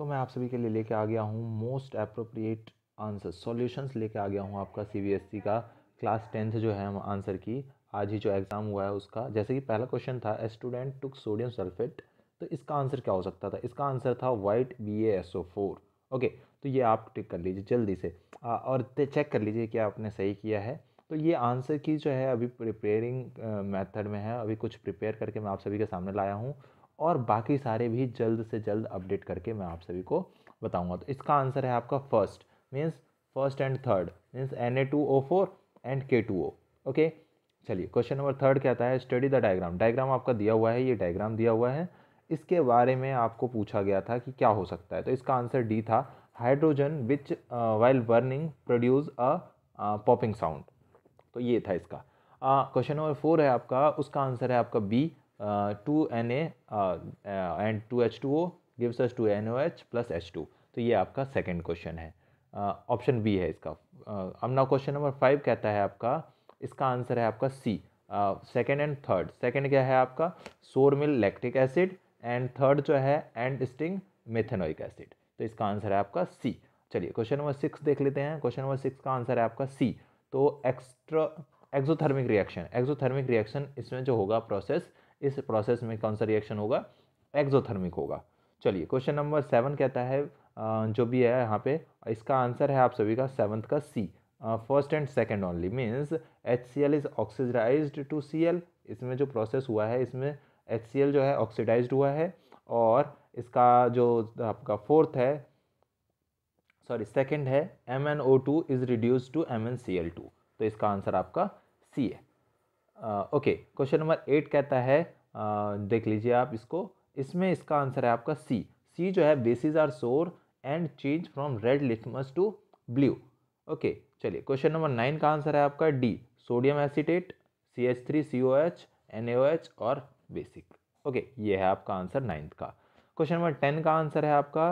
तो मैं आप सभी के लिए लेके आ गया हूँ मोस्ट अप्रोप्रिएट आंसर सॉल्यूशंस लेके आ गया हूँ आपका सी e का क्लास टेंथ जो है आंसर की आज ही जो एग्ज़ाम हुआ है उसका जैसे कि पहला क्वेश्चन था स्टूडेंट टुक सोडियम सल्फेट तो इसका आंसर क्या हो सकता था इसका आंसर था white B S O four okay तो ये आप टिक कर लीजिए जल्दी से आ, और चेक कर लीजिए कि आपने सही किया है तो ये आंसर की जो है अभी प्रिपेयरिंग मेथड में है अभी कुछ प्रिपेयर करके मैं आप सभी के सामने लाया हूँ और बाकी सारे भी जल्द से जल्द अपडेट करके मैं आप सभी को बताऊंगा तो इसका आंसर है आपका first means first and third means N A two O four and K two O okay चलिए क्वेश्चन नंबर थर्ड क्या आता है स्टडी द डायग्राम डायग्राम आपका दिया हुआ है ये डायग्राम दिया हुआ है इसके बारे में आपको पूछा गया था कि क्या हो सकता है तो इसका आंसर डी था hydrogen which while burning produce a popping sound तो ये था इसका क्वेश्चन नंबर फोर है आपका उसका आंसर है आपका B two N A and uh, two H two O gives S two N O H plus H two तो ये आपका सेकेंड क्वेश्चन है ऑप्शन uh, बी है इसका uh, अब ना क्वेश्चन नंबर फाइव कहता है आपका इसका आंसर है आपका C second and third second क्या है आपका sour milk lactic acid and third जो है एंड स्टिंग मेथेनोइक एसिड तो इसका आंसर है आपका सी चलिए क्वेश्चन नंबर सिक्स देख लेते हैं क्वेश्चन नंबर सिक्स का आंसर है आपका सी तो extra exothermic reaction exothermic reaction इसमें जो होगा प्रोसेस इस प्रोसेस में कौन सा रिएक्शन होगा एक्जोथर्मिक होगा चलिए क्वेश्चन नंबर सेवन कहता है जो भी है यहाँ पे इसका आंसर है आप सभी का सेवन्थ का C first and second only means H C L is oxidise to C L इसमें जो प्रोसेस हुआ है इसमें एच सी एल जो है ऑक्सीडाइज हुआ है और इसका जो आपका फोर्थ है सॉरी सेकेंड है M N O two is reduce to M N C L two तो इसका आंसर आपका सी है ओके क्वेश्चन नंबर एट कहता है uh, देख लीजिए आप इसको इसमें इसका आंसर है आपका सी सी जो है basis are sour and change from red litmus to blue okay चलिए क्वेश्चन नंबर नाइन का आंसर है आपका D sodium acetate C H three C O H N A O H और बेसिक ओके ये है आपका आंसर नाइन्थ का question number ten का आंसर है आपका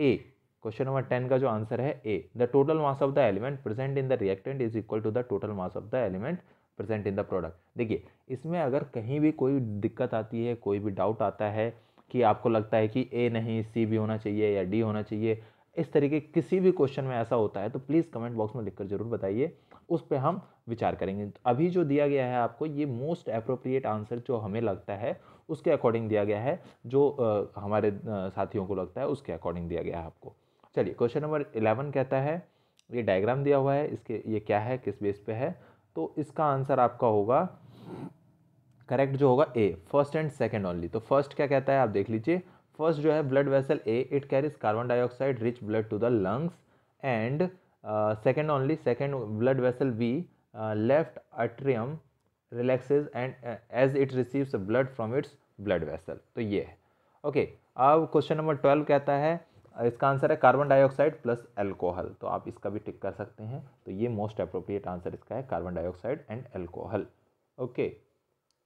ए क्वेश्चन नंबर टेन का जो आंसर है A the total mass of the element present in the reactant is equal to the total mass of the element present in the product देखिए इसमें अगर कहीं भी कोई दिक्कत आती है कोई भी डाउट आता है कि आपको लगता है कि ए नहीं सी भी होना चाहिए या डी होना चाहिए इस तरीके किसी भी क्वेश्चन में ऐसा होता है तो प्लीज़ कमेंट बॉक्स में लिखकर ज़रूर बताइए उस पर हम विचार करेंगे अभी जो दिया गया है आपको ये मोस्ट अप्रोप्रिएट आंसर जो हमें लगता है उसके अकॉर्डिंग दिया गया है जो आ, हमारे साथियों को लगता है उसके अकॉर्डिंग दिया गया है आपको चलिए क्वेश्चन नंबर इलेवन कहता है ये डायग्राम दिया हुआ है इसके ये क्या है किस बेस पे है तो इसका आंसर आपका होगा करेक्ट जो होगा A first and second only तो फर्स्ट क्या कहता है आप देख लीजिए फर्स्ट जो है blood vessel A it carries carbon dioxide rich blood to the lungs and second only second blood vessel B left atrium relaxes and as it receives blood from its blood vessel तो ये है okay okay, अब question number twelve कहता है इसका answer है carbon dioxide plus alcohol तो आप इसका भी टिक कर सकते हैं तो ये मोस्ट अप्रोप्रिएट आंसर इसका है carbon dioxide and alcohol okay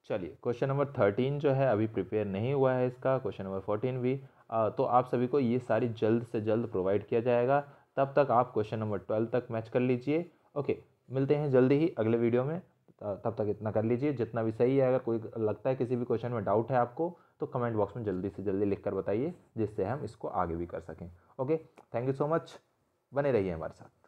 चलिए क्वेश्चन नंबर थर्टीन जो है अभी प्रिपेयर नहीं हुआ है इसका क्वेश्चन नंबर फोर्टीन भी आ, तो आप सभी को ये सारी जल्द से जल्द प्रोवाइड किया जाएगा तब तक आप क्वेश्चन नंबर ट्वेल्व तक मैच कर लीजिए ओके मिलते हैं जल्दी ही अगले वीडियो में तब तक इतना कर लीजिए जितना भी सही है अगर कोई लगता है किसी भी क्वेश्चन में डाउट है आपको तो कमेंट बॉक्स में जल्दी से जल्दी लिख कर बताइए जिससे हम इसको आगे भी कर सकें okay thank you so much बने रहिए हमारे साथ